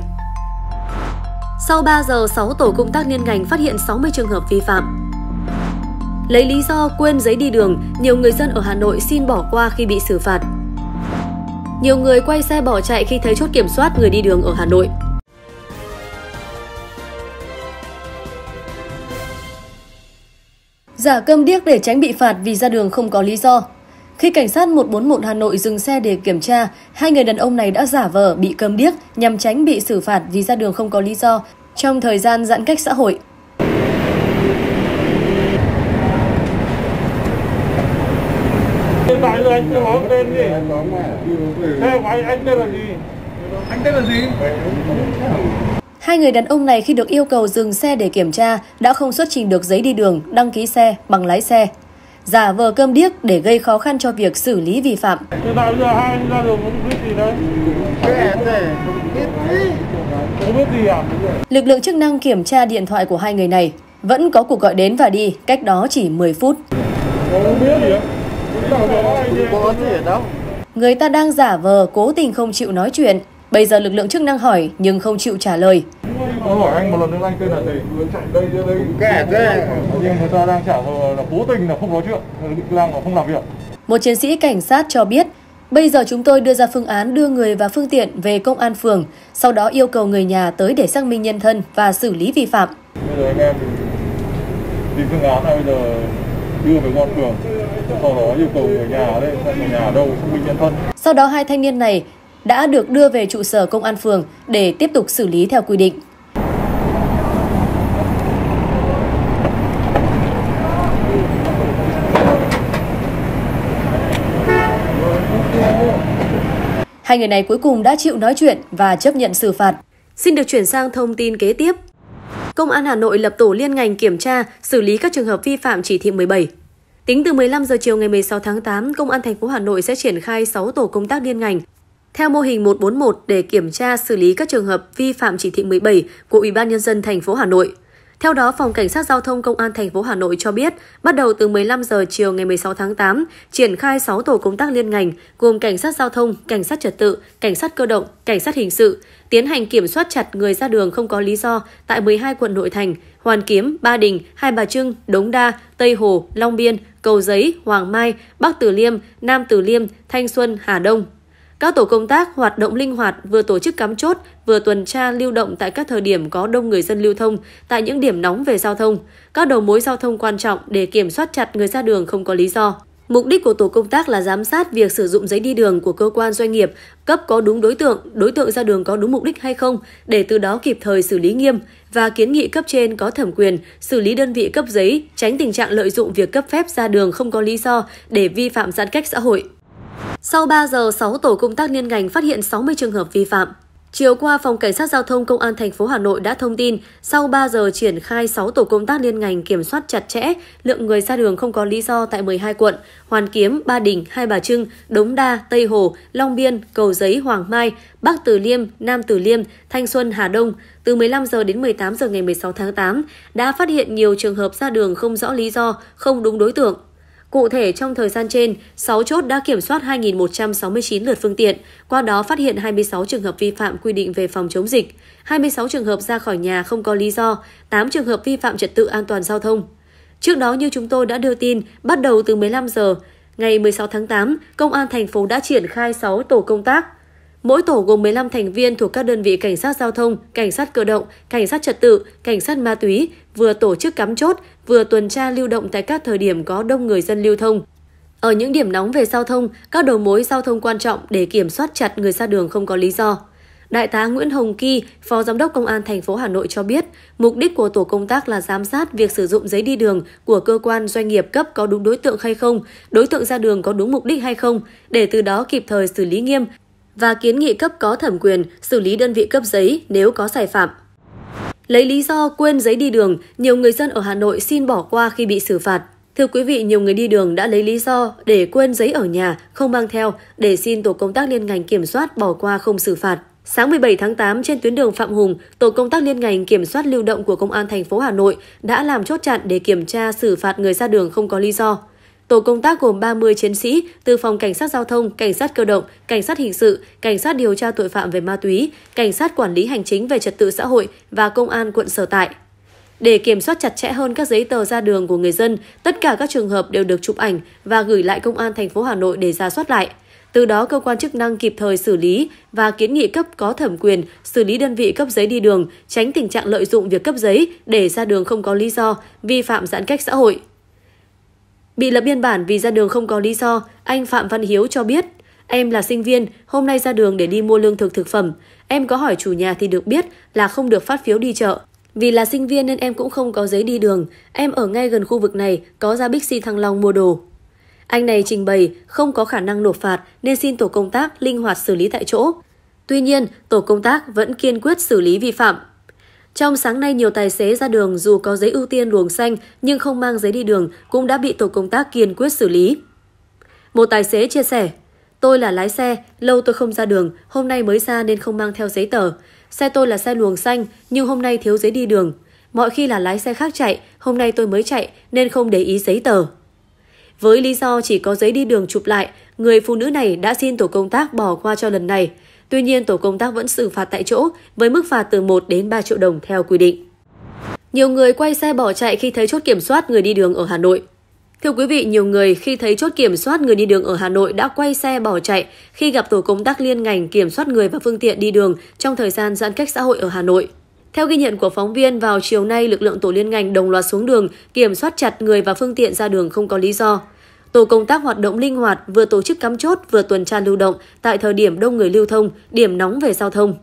Sau 3 giờ, 6 tổ công tác liên ngành phát hiện 60 trường hợp vi phạm. Lấy lý do quên giấy đi đường, nhiều người dân ở Hà Nội xin bỏ qua khi bị xử phạt. Nhiều người quay xe bỏ chạy khi thấy chốt kiểm soát người đi đường ở Hà Nội. Giả cơm điếc để tránh bị phạt vì ra đường không có lý do. Khi cảnh sát 141 Hà Nội dừng xe để kiểm tra, hai người đàn ông này đã giả vờ bị cơm điếc nhằm tránh bị xử phạt vì ra đường không có lý do trong thời gian giãn cách xã hội. phải là anh cứ nói tên đi Thế phải anh tên là gì Anh tên là gì Hai người đàn ông này khi được yêu cầu dừng xe để kiểm tra đã không xuất trình được giấy đi đường, đăng ký xe, bằng lái xe. Giả vờ cơm điếc để gây khó khăn cho việc xử lý vi phạm. Thế nào giờ hai anh ra đường không biết gì đấy? Cái em biết gì. Không biết gì à? Lực lượng chức năng kiểm tra điện thoại của hai người này. Vẫn có cuộc gọi đến và đi, cách đó chỉ 10 phút. Không biết gì ạ. Người ta đang giả vờ, cố tình không chịu nói chuyện. Bây giờ lực lượng chức năng hỏi nhưng không chịu trả lời. Tôi hỏi anh một lần nữa anh tên là gì? Đây đây kẻ thế. Nhưng người ta đang trả vờ là cố tình là không nói chuyện, đang không làm việc. Một chiến sĩ cảnh sát cho biết Bây giờ chúng tôi đưa ra phương án đưa người và phương tiện về công an phường, sau đó yêu cầu người nhà tới để xác minh nhân thân và xử lý vi phạm. Bây giờ anh em thì, phương án là bây giờ đưa về công an phường sau đó yêu cầu người nhà ở đây người nhà ở đâu chứng minh nhân thân sau đó hai thanh niên này đã được đưa về trụ sở công an phường để tiếp tục xử lý theo quy định Hai người này cuối cùng đã chịu nói chuyện và chấp nhận xử phạt. Xin được chuyển sang thông tin kế tiếp. Công an Hà Nội lập tổ liên ngành kiểm tra, xử lý các trường hợp vi phạm chỉ thị 17. Tính từ 15 giờ chiều ngày 16 tháng 8, Công an thành phố Hà Nội sẽ triển khai 6 tổ công tác liên ngành theo mô hình 141 để kiểm tra xử lý các trường hợp vi phạm chỉ thị 17 của Ủy ban nhân dân thành phố Hà Nội. Theo đó, Phòng Cảnh sát Giao thông Công an thành phố Hà Nội cho biết, bắt đầu từ 15 giờ chiều ngày 16 tháng 8, triển khai 6 tổ công tác liên ngành gồm Cảnh sát Giao thông, Cảnh sát Trật tự, Cảnh sát Cơ động, Cảnh sát Hình sự, tiến hành kiểm soát chặt người ra đường không có lý do tại 12 quận nội thành, Hoàn Kiếm, Ba Đình, Hai Bà Trưng, Đống Đa, Tây Hồ, Long Biên, Cầu Giấy, Hoàng Mai, Bắc tử Liêm, Nam tử Liêm, Thanh Xuân, Hà Đông, các tổ công tác hoạt động linh hoạt vừa tổ chức cắm chốt, vừa tuần tra lưu động tại các thời điểm có đông người dân lưu thông, tại những điểm nóng về giao thông, các đầu mối giao thông quan trọng để kiểm soát chặt người ra đường không có lý do. Mục đích của tổ công tác là giám sát việc sử dụng giấy đi đường của cơ quan doanh nghiệp, cấp có đúng đối tượng, đối tượng ra đường có đúng mục đích hay không, để từ đó kịp thời xử lý nghiêm và kiến nghị cấp trên có thẩm quyền xử lý đơn vị cấp giấy, tránh tình trạng lợi dụng việc cấp phép ra đường không có lý do để vi phạm giãn cách xã hội. Sau 3 giờ, 6 tổ công tác liên ngành phát hiện 60 trường hợp vi phạm. Chiều qua, Phòng Cảnh sát Giao thông Công an thành phố Hà Nội đã thông tin, sau 3 giờ triển khai 6 tổ công tác liên ngành kiểm soát chặt chẽ lượng người ra đường không có lý do tại 12 quận Hoàn Kiếm, Ba Đình, Hai Bà Trưng, Đống Đa, Tây Hồ, Long Biên, Cầu Giấy, Hoàng Mai, Bắc Từ Liêm, Nam Từ Liêm, Thanh Xuân, Hà Đông. Từ 15 giờ đến 18 giờ ngày 16 tháng 8 đã phát hiện nhiều trường hợp ra đường không rõ lý do, không đúng đối tượng, Cụ thể, trong thời gian trên, 6 chốt đã kiểm soát 2.169 lượt phương tiện, qua đó phát hiện 26 trường hợp vi phạm quy định về phòng chống dịch, 26 trường hợp ra khỏi nhà không có lý do, 8 trường hợp vi phạm trật tự an toàn giao thông. Trước đó như chúng tôi đã đưa tin, bắt đầu từ 15 giờ, ngày 16 tháng 8, Công an thành phố đã triển khai 6 tổ công tác. Mỗi tổ gồm 15 thành viên thuộc các đơn vị cảnh sát giao thông, cảnh sát cơ động, cảnh sát trật tự, cảnh sát ma túy vừa tổ chức cắm chốt vừa tuần tra lưu động tại các thời điểm có đông người dân lưu thông. Ở những điểm nóng về giao thông, các đầu mối giao thông quan trọng để kiểm soát chặt người ra đường không có lý do. Đại tá Nguyễn Hồng Kỳ, Phó Giám đốc Công an thành phố Hà Nội cho biết, mục đích của tổ công tác là giám sát việc sử dụng giấy đi đường của cơ quan doanh nghiệp cấp có đúng đối tượng hay không, đối tượng ra đường có đúng mục đích hay không, để từ đó kịp thời xử lý nghiêm và kiến nghị cấp có thẩm quyền xử lý đơn vị cấp giấy nếu có sai phạm. Lấy lý do quên giấy đi đường, nhiều người dân ở Hà Nội xin bỏ qua khi bị xử phạt. Thưa quý vị, nhiều người đi đường đã lấy lý do để quên giấy ở nhà, không mang theo, để xin tổ công tác liên ngành kiểm soát bỏ qua không xử phạt. Sáng 17 tháng 8 trên tuyến đường Phạm Hùng, tổ công tác liên ngành kiểm soát lưu động của công an thành phố Hà Nội đã làm chốt chặn để kiểm tra xử phạt người ra đường không có lý do. Tổ công tác gồm 30 chiến sĩ từ phòng cảnh sát giao thông, cảnh sát cơ động, cảnh sát hình sự, cảnh sát điều tra tội phạm về ma túy, cảnh sát quản lý hành chính về trật tự xã hội và công an quận sở tại. Để kiểm soát chặt chẽ hơn các giấy tờ ra đường của người dân, tất cả các trường hợp đều được chụp ảnh và gửi lại công an thành phố Hà Nội để ra soát lại. Từ đó cơ quan chức năng kịp thời xử lý và kiến nghị cấp có thẩm quyền xử lý đơn vị cấp giấy đi đường, tránh tình trạng lợi dụng việc cấp giấy để ra đường không có lý do, vi phạm giãn cách xã hội. Bị lập biên bản vì ra đường không có lý do, anh Phạm Văn Hiếu cho biết, em là sinh viên, hôm nay ra đường để đi mua lương thực thực phẩm. Em có hỏi chủ nhà thì được biết là không được phát phiếu đi chợ. Vì là sinh viên nên em cũng không có giấy đi đường, em ở ngay gần khu vực này có ra Bixi Thăng Long mua đồ. Anh này trình bày không có khả năng nộp phạt nên xin tổ công tác linh hoạt xử lý tại chỗ. Tuy nhiên, tổ công tác vẫn kiên quyết xử lý vi phạm. Trong sáng nay, nhiều tài xế ra đường dù có giấy ưu tiên luồng xanh nhưng không mang giấy đi đường cũng đã bị tổ công tác kiên quyết xử lý. Một tài xế chia sẻ, tôi là lái xe, lâu tôi không ra đường, hôm nay mới ra nên không mang theo giấy tờ. Xe tôi là xe luồng xanh nhưng hôm nay thiếu giấy đi đường. Mọi khi là lái xe khác chạy, hôm nay tôi mới chạy nên không để ý giấy tờ. Với lý do chỉ có giấy đi đường chụp lại, người phụ nữ này đã xin tổ công tác bỏ qua cho lần này. Tuy nhiên, tổ công tác vẫn xử phạt tại chỗ với mức phạt từ 1 đến 3 triệu đồng theo quy định. Nhiều người quay xe bỏ chạy khi thấy chốt kiểm soát người đi đường ở Hà Nội. Thưa quý vị, nhiều người khi thấy chốt kiểm soát người đi đường ở Hà Nội đã quay xe bỏ chạy khi gặp tổ công tác liên ngành kiểm soát người và phương tiện đi đường trong thời gian giãn cách xã hội ở Hà Nội. Theo ghi nhận của phóng viên, vào chiều nay lực lượng tổ liên ngành đồng loạt xuống đường kiểm soát chặt người và phương tiện ra đường không có lý do. Tổ công tác hoạt động linh hoạt vừa tổ chức cắm chốt vừa tuần tra lưu động tại thời điểm đông người lưu thông, điểm nóng về giao thông.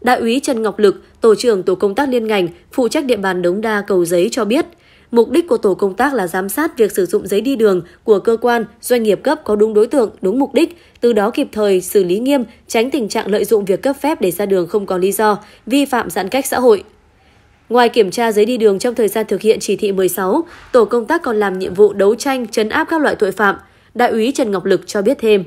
Đại úy Trần Ngọc Lực, tổ trưởng tổ công tác liên ngành, phụ trách địa bàn Đống Đa Cầu Giấy cho biết, mục đích của tổ công tác là giám sát việc sử dụng giấy đi đường của cơ quan, doanh nghiệp cấp có đúng đối tượng, đúng mục đích, từ đó kịp thời xử lý nghiêm, tránh tình trạng lợi dụng việc cấp phép để ra đường không có lý do, vi phạm giãn cách xã hội, Ngoài kiểm tra giấy đi đường trong thời gian thực hiện chỉ thị 16, tổ công tác còn làm nhiệm vụ đấu tranh chấn áp các loại tội phạm, Đại úy Trần Ngọc Lực cho biết thêm.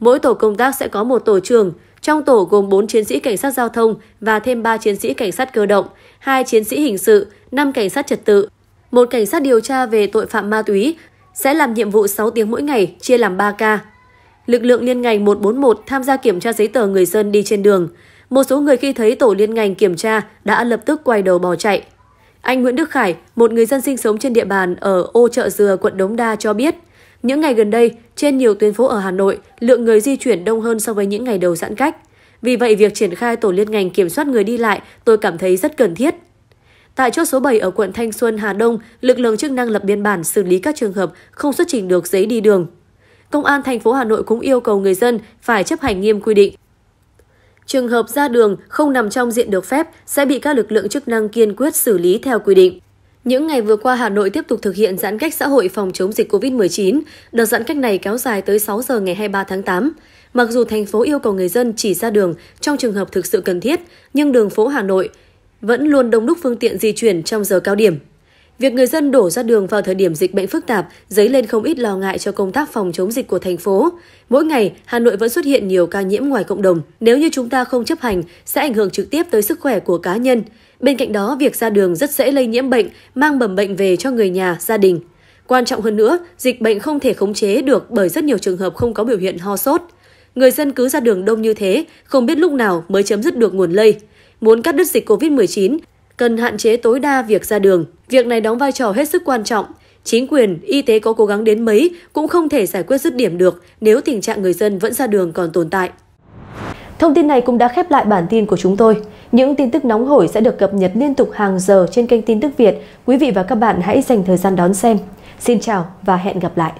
Mỗi tổ công tác sẽ có một tổ trưởng, trong tổ gồm 4 chiến sĩ cảnh sát giao thông và thêm 3 chiến sĩ cảnh sát cơ động, 2 chiến sĩ hình sự, 5 cảnh sát trật tự, một cảnh sát điều tra về tội phạm ma túy sẽ làm nhiệm vụ 6 tiếng mỗi ngày, chia làm 3 ca. Lực lượng liên ngành 141 tham gia kiểm tra giấy tờ người dân đi trên đường. Một số người khi thấy tổ liên ngành kiểm tra đã lập tức quay đầu bỏ chạy. Anh Nguyễn Đức Khải, một người dân sinh sống trên địa bàn ở ô chợ dừa quận Đống Đa cho biết, những ngày gần đây, trên nhiều tuyến phố ở Hà Nội, lượng người di chuyển đông hơn so với những ngày đầu giãn cách. Vì vậy, việc triển khai tổ liên ngành kiểm soát người đi lại tôi cảm thấy rất cần thiết. Tại chốt số 7 ở quận Thanh Xuân, Hà Đông, lực lượng chức năng lập biên bản xử lý các trường hợp không xuất trình được giấy đi đường. Công an thành phố Hà Nội cũng yêu cầu người dân phải chấp hành nghiêm quy định. Trường hợp ra đường không nằm trong diện được phép sẽ bị các lực lượng chức năng kiên quyết xử lý theo quy định. Những ngày vừa qua, Hà Nội tiếp tục thực hiện giãn cách xã hội phòng chống dịch COVID-19. Đợt giãn cách này kéo dài tới 6 giờ ngày 23 tháng 8. Mặc dù thành phố yêu cầu người dân chỉ ra đường trong trường hợp thực sự cần thiết, nhưng đường phố Hà Nội vẫn luôn đông đúc phương tiện di chuyển trong giờ cao điểm. Việc người dân đổ ra đường vào thời điểm dịch bệnh phức tạp dấy lên không ít lo ngại cho công tác phòng chống dịch của thành phố. Mỗi ngày, Hà Nội vẫn xuất hiện nhiều ca nhiễm ngoài cộng đồng. Nếu như chúng ta không chấp hành, sẽ ảnh hưởng trực tiếp tới sức khỏe của cá nhân. Bên cạnh đó, việc ra đường rất dễ lây nhiễm bệnh, mang bầm bệnh về cho người nhà, gia đình. Quan trọng hơn nữa, dịch bệnh không thể khống chế được bởi rất nhiều trường hợp không có biểu hiện ho sốt. Người dân cứ ra đường đông như thế, không biết lúc nào mới chấm dứt được nguồn lây. Muốn cắt đứt dịch COVID-19, cần hạn chế tối đa việc ra đường. Việc này đóng vai trò hết sức quan trọng. Chính quyền, y tế có cố gắng đến mấy cũng không thể giải quyết dứt điểm được nếu tình trạng người dân vẫn ra đường còn tồn tại. Thông tin này cũng đã khép lại bản tin của chúng tôi. Những tin tức nóng hổi sẽ được cập nhật liên tục hàng giờ trên kênh tin tức Việt. Quý vị và các bạn hãy dành thời gian đón xem. Xin chào và hẹn gặp lại!